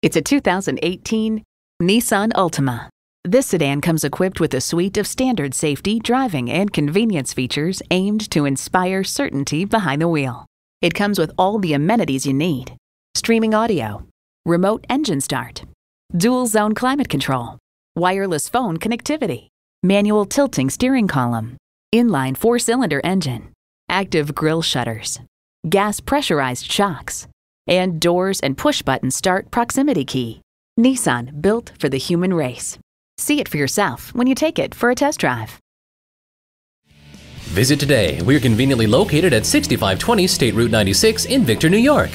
It's a 2018 Nissan Altima. This sedan comes equipped with a suite of standard safety, driving, and convenience features aimed to inspire certainty behind the wheel. It comes with all the amenities you need streaming audio, remote engine start, dual zone climate control, wireless phone connectivity, manual tilting steering column, inline four cylinder engine, active grille shutters, gas pressurized shocks, and doors and push button start proximity key. Nissan, built for the human race. See it for yourself when you take it for a test drive. Visit today. We're conveniently located at 6520 State Route 96 in Victor, New York.